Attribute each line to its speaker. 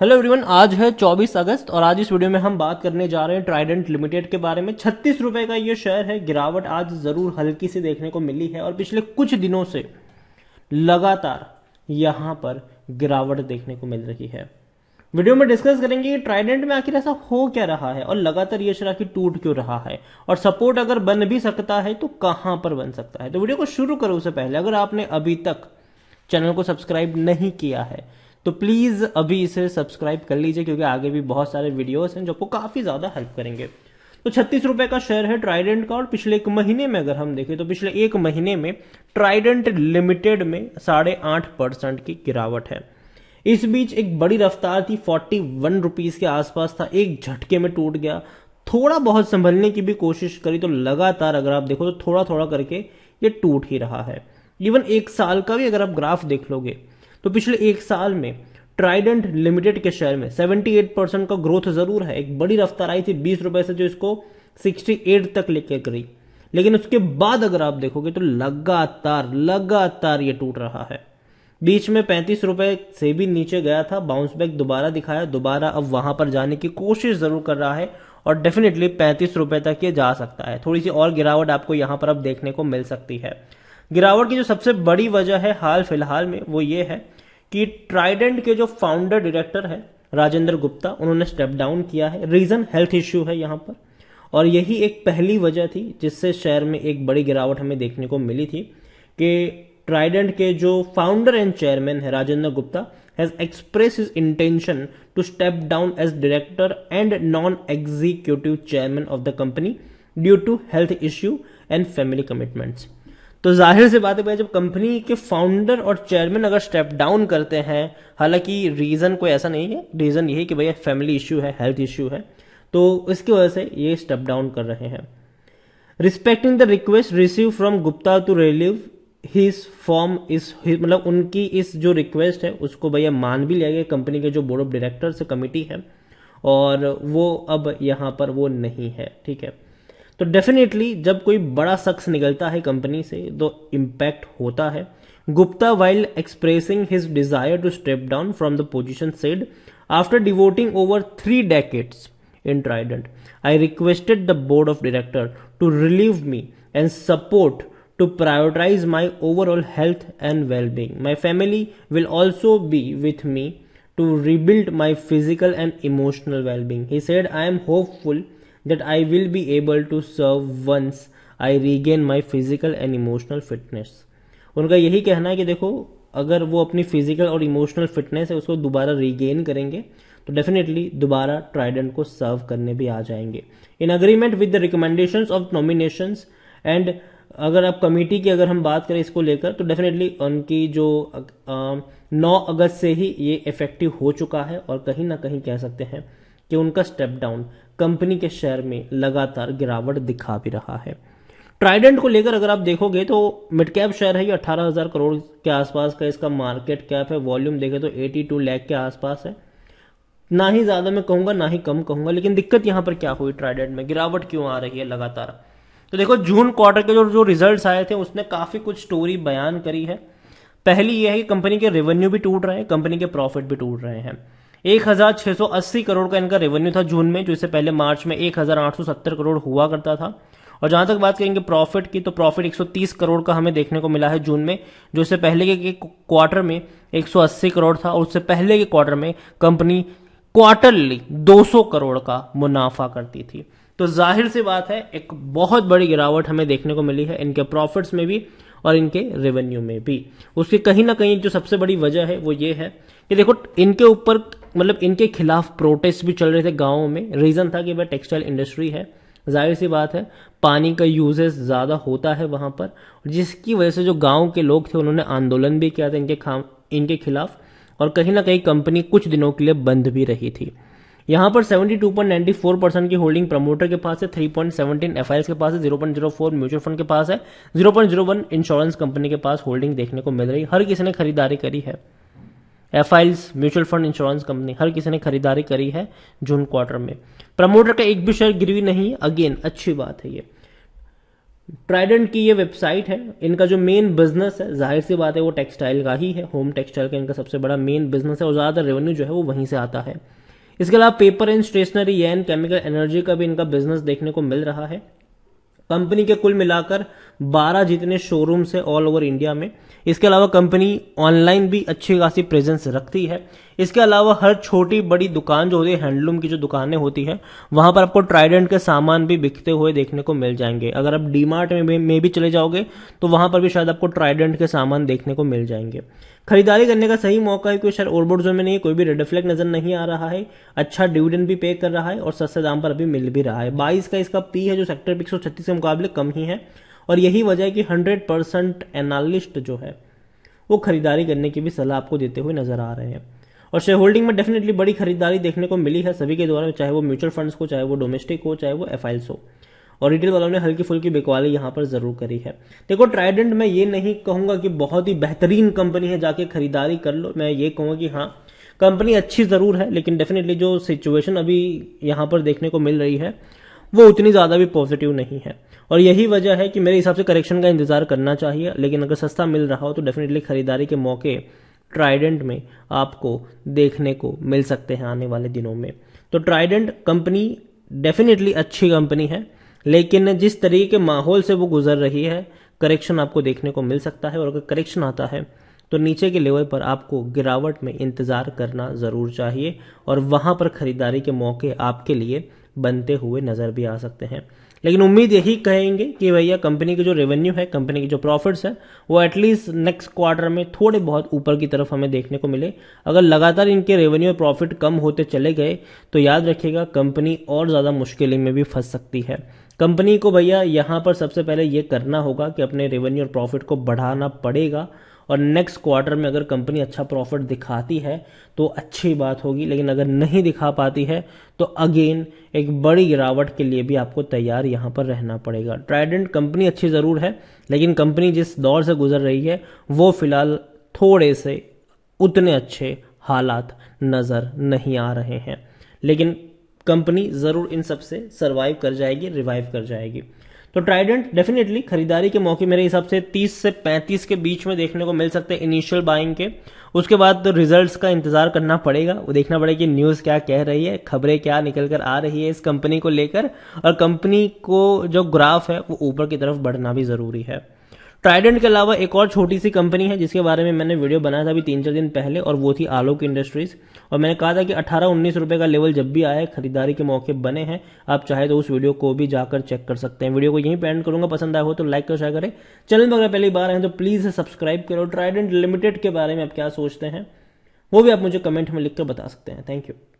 Speaker 1: hello everyone आज है 24 अगस्त और आज इस वीडियो में हम बात करने जा रहे हैं ट्राइडेंट लिमिटेड के बारे में छत्तीस रुपए का ये शेयर है गिरावट आज जरूर हल्की सी देखने को मिली है और पिछले कुछ दिनों से लगातार यहां पर गिरावट देखने को मिल रही है वीडियो में डिस्कस करेंगे कि ट्राइडेंट में आखिर ऐसा हो क्या रहा है और लगातार ये शेयर आखिर टूट क्यों रहा है और सपोर्ट अगर बन भी सकता है तो कहां पर बन सकता है तो वीडियो को शुरू करो उससे पहले अगर आपने अभी तक चैनल को सब्सक्राइब नहीं किया है तो प्लीज़ अभी इसे सब्सक्राइब कर लीजिए क्योंकि आगे भी बहुत सारे वीडियोस हैं जो आपको काफ़ी ज़्यादा हेल्प करेंगे तो छत्तीस रुपए का शेयर है ट्राइडेंट का और पिछले एक महीने में अगर हम देखें तो पिछले एक महीने में ट्राइडेंट लिमिटेड में साढ़े आठ परसेंट की गिरावट है इस बीच एक बड़ी रफ्तार थी फोर्टी वन रुपीज़ के आसपास था एक झटके में टूट गया थोड़ा बहुत संभलने की भी कोशिश करी तो लगातार अगर आप देखो तो थोड़ा थोड़ा करके ये टूट ही रहा है इवन एक साल का भी अगर आप ग्राफ देख लोगे तो पिछले एक साल में ट्राइडेंट लिमिटेड के शेयर में 78 परसेंट का ग्रोथ जरूर है एक बड़ी रफ्तार आई थी बीस रुपए से जो इसको 68 तक लेकर गई लेकिन उसके बाद अगर आप देखोगे तो लगातार लगातार ये टूट रहा है बीच में पैंतीस रुपए से भी नीचे गया था बाउंस बैक दोबारा दिखाया दोबारा अब वहां पर जाने की कोशिश जरूर कर रहा है और डेफिनेटली पैंतीस रुपए तक ये जा सकता है थोड़ी सी और गिरावट आपको यहां पर अब देखने को मिल सकती है गिरावट की जो सबसे बड़ी वजह है हाल फिलहाल में वो ये है कि ट्राइडेंट के जो फाउंडर डायरेक्टर है राजेंद्र गुप्ता उन्होंने स्टेप डाउन किया है रीजन हेल्थ इश्यू है यहाँ पर और यही एक पहली वजह थी जिससे शेयर में एक बड़ी गिरावट हमें देखने को मिली थी कि ट्राइडेंट के जो फाउंडर एंड चेयरमैन है Rajendra Gupta has express his intention to step down as director and non executive chairman of the company due to health issue and family commitments तो जाहिर सी बात है भैया जब कंपनी के फाउंडर और चेयरमैन अगर स्टेप डाउन करते हैं हालांकि रीज़न कोई ऐसा नहीं है रीज़न यही है कि भैया फैमिली इशू है हेल्थ इशू है तो इसकी वजह से ये स्टेप डाउन कर रहे हैं respecting the request receive from Gupta to relieve his form इस मतलब उनकी इस जो रिक्वेस्ट है उसको भैया मान भी लिया गया कंपनी के जो बोर्ड ऑफ डायरेक्टर्स कमेटी है और वो अब यहाँ पर वो नहीं है ठीक है तो डेफिनेटली जब कोई बड़ा शख्स निकलता है कंपनी से तो इम्पैक्ट होता है Gupta while expressing his desire to step down from the position said after devoting over three decades in Trident I requested the board of director to relieve me and support to prioritise my overall health and wellbeing my family will also be with me to rebuild my physical and emotional wellbeing said I am hopeful that I will be able to serve once I regain my physical and emotional fitness उनका यही कहना है कि देखो अगर वो अपनी physical और इमोशनल फिटनेस है उसको दोबारा रीगेन करेंगे तो डेफिनेटली दोबारा ट्राइडेंट को सर्व करने भी आ जाएंगे in agreement with the recommendation of nomination and अगर आप कमेटी की अगर हम बात करें इसको लेकर तो डेफिनेटली उनकी जो नौ अगस्त से ही ये इफेक्टिव हो चुका है और कहीं ना कहीं कह सकते हैं कि उनका स्टेप डाउन कंपनी के शेयर में लगातार गिरावट दिखा भी रहा है ट्राइडेंट को लेकर अगर आप देखोगे तो मिड कैप शेयर है ये 18,000 करोड़ के आसपास का इसका मार्केट कैप है वॉल्यूम देखे तो 82 लाख के आसपास है ना ही ज़्यादा मैं कहूंगा ना ही कम कहूंगा लेकिन दिक्कत यहाँ पर क्या हुई ट्राइडेंट में गिरावट क्यों आ रही है लगातार तो देखो जून क्वार्टर के जो जो रिजल्ट आए थे उसने काफ़ी कुछ स्टोरी बयान करी है पहली यह है कि कंपनी के रेवेन्यू भी टूट रहे हैं कंपनी के प्रॉफिट भी टूट रहे हैं अस्सी करोड़ का इनका रेवेन्यू था जून में जो इससे पहले मार्च में सत्तर करोड़ हुआ करता था और जहां तक बात करेंगे प्रॉफिट की तो प्रॉफिट 130 करोड़ का हमें देखने को मिला है जून में जो इससे पहले के क्वार्टर में 180 करोड़ था और उससे पहले के क्वार्टर में कंपनी क्वार्टरली 200 करोड़ का मुनाफा करती थी तो जाहिर सी बात है एक बहुत बड़ी गिरावट हमें देखने को मिली है इनके प्रॉफिट्स में भी और इनके रेवेन्यू में भी उसकी कहीं ना कहीं जो सबसे बड़ी वजह है वो ये है कि देखो इनके ऊपर मतलब इनके खिलाफ प्रोटेस्ट भी चल रहे थे गाँव में रीज़न था कि भाई टेक्सटाइल इंडस्ट्री है जाहिर सी बात है पानी का यूजेस ज़्यादा होता है वहाँ पर जिसकी वजह से जो गाँव के लोग थे उन्होंने आंदोलन भी किया था इनके खाम इनके खिलाफ और कहीं ना कहीं कंपनी कुछ दिनों के लिए बंद भी रही थी यहाँ पर 72.94 परसेंट की होल्डिंग प्रमोटर के पास है 3.17 पॉइंट के पास है 0.04 म्यूचुअल फंड के पास है 0.01 इंश्योरेंस कंपनी के पास होल्डिंग देखने को मिल रही हर किसी ने खरीदारी करी है F mutual fund insurance company हर किसी ने खरीदारी करी है जून क्वार्टर में प्रमोटर का एक भी शेयर गिरवी नहीं अगेन अच्छी बात है ये ट्राइडेंट की ये वेबसाइट है इनका जो मेन बिजनेस है जाहिर सी बात है वो टेक्सटाइल का ही है होम टेक्सटाइल का इनका सबसे बड़ा मेन बिजनेस है और ज़्यादातर रेवेन्यू जो है वो वहीं से आता है इसके अलावा paper and stationery and chemical energy का भी इनका बिजनेस देखने को मिल रहा है कंपनी के कुल मिलाकर 12 जितने शोरूम्स हैं ऑल ओवर इंडिया में इसके अलावा कंपनी ऑनलाइन भी अच्छी खासी प्रेजेंस रखती है इसके अलावा हर छोटी बड़ी दुकान जो होती है हैंडलूम की जो दुकानें होती है वहां पर आपको ट्राइडेंट के सामान भी बिकते हुए देखने को मिल जाएंगे अगर आप डी मार्ट में, में, भी चले जाओगे तो वहां पर भी शायद आपको ट्राइडेंट के सामान देखने को मिल जाएंगे खरीदारी करने का सही मौका है क्योंकि शायद ओवरबोर्ड जोन में नहीं कोई भी रेडफ्लेक्ट नजर नहीं आ रहा है अच्छा डिविडेंड भी पे कर रहा है और सस्ते दाम पर अभी मिल भी रहा है बाईस का इसका पी है जो सेक्टर एक सौ के मुकाबले कम ही है और यही वजह है कि हंड्रेड परसेंट एनालिस्ट जो है वो खरीदारी करने की भी सलाह आपको देते हुए नजर आ रहे हैं और शेयर होल्डिंग में डेफिनेटली बड़ी खरीदारी देखने को मिली है सभी के द्वारा चाहे वो म्यूचुअल फंड्स को चाहे वो डोमेस्टिक हो चाहे वो एफ हो और रिटेल वालों ने हल्की फुल्की बिकवाली यहाँ पर जरूर करी है देखो ट्राइडेंट मैं ये नहीं कहूंगा कि बहुत ही बेहतरीन कंपनी है जाके खरीदारी कर लो मैं ये कहूंगा कि हाँ कंपनी अच्छी ज़रूर है लेकिन डेफिनेटली जो सिचुएशन अभी यहाँ पर देखने को मिल रही है वो उतनी ज़्यादा भी पॉजिटिव नहीं है और यही वजह है कि मेरे हिसाब से करेक्शन का इंतज़ार करना चाहिए लेकिन अगर सस्ता मिल रहा हो तो डेफिनेटली खरीदारी के मौके ट्राइडेंट में आपको देखने को मिल सकते हैं आने वाले दिनों में तो ट्राइडेंट कंपनी डेफिनेटली अच्छी कंपनी है लेकिन जिस तरीके के माहौल से वो गुजर रही है करेक्शन आपको देखने को मिल सकता है और अगर करेक्शन आता है तो नीचे के लेवल पर आपको गिरावट में इंतज़ार करना ज़रूर चाहिए और वहां पर ख़रीदारी के मौके आपके लिए बनते हुए नज़र भी आ सकते हैं लेकिन उम्मीद यही कहेंगे कि भैया कंपनी की जो रेवेन्यू है कंपनी की जो प्रॉफिट्स है वो एटलीस्ट नेक्स्ट क्वार्टर में थोड़े बहुत ऊपर की तरफ हमें देखने को मिले अगर लगातार इनके रेवेन्यू और प्रॉफिट कम होते चले गए तो याद रखिएगा कंपनी और ज़्यादा मुश्किलें में भी फंस सकती है कंपनी को भैया यहाँ पर सबसे पहले ये करना होगा कि अपने रेवेन्यू और प्रॉफिट को बढ़ाना पड़ेगा और नेक्स्ट क्वार्टर में अगर कंपनी अच्छा प्रॉफिट दिखाती है तो अच्छी बात होगी लेकिन अगर नहीं दिखा पाती है तो अगेन एक बड़ी गिरावट के लिए भी आपको तैयार यहां पर रहना पड़ेगा ट्राइडेंट कंपनी अच्छी ज़रूर है लेकिन कंपनी जिस दौर से गुजर रही है वो फिलहाल थोड़े से उतने अच्छे हालात नज़र नहीं आ रहे हैं लेकिन कंपनी ज़रूर इन सब से सर्वाइव कर जाएगी रिवाइव कर जाएगी तो ट्राइडेंट डेफिनेटली खरीदारी के मौके मेरे हिसाब से 30 से 35 के बीच में देखने को मिल सकते हैं इनिशियल बाइंग के उसके बाद तो रिजल्ट्स का इंतजार करना पड़ेगा वो देखना पड़ेगा कि न्यूज़ क्या कह रही है खबरें क्या निकल कर आ रही है इस कंपनी को लेकर और कंपनी को जो ग्राफ है वो ऊपर की तरफ बढ़ना भी ज़रूरी है ट्राइडेंट के अलावा एक और छोटी सी कंपनी है जिसके बारे में मैंने वीडियो बनाया था अभी तीन चार दिन पहले और वो थी आलोक इंडस्ट्रीज और मैंने कहा था कि 18 उन्नीस रुपये का लेवल जब भी आए खरीदारी के मौके बने हैं आप चाहे तो उस वीडियो को भी जाकर चेक कर सकते हैं वीडियो को यहीं पेंड करूंगा पसंद आया हो तो लाइक और शेयर करें चैनल पर अगर पहली बार आए तो प्लीज़ सब्सक्राइब करो ट्राइडेंट लिमिटेड के बारे में आप क्या सोचते हैं वो भी आप मुझे कमेंट में लिखकर बता सकते हैं थैंक यू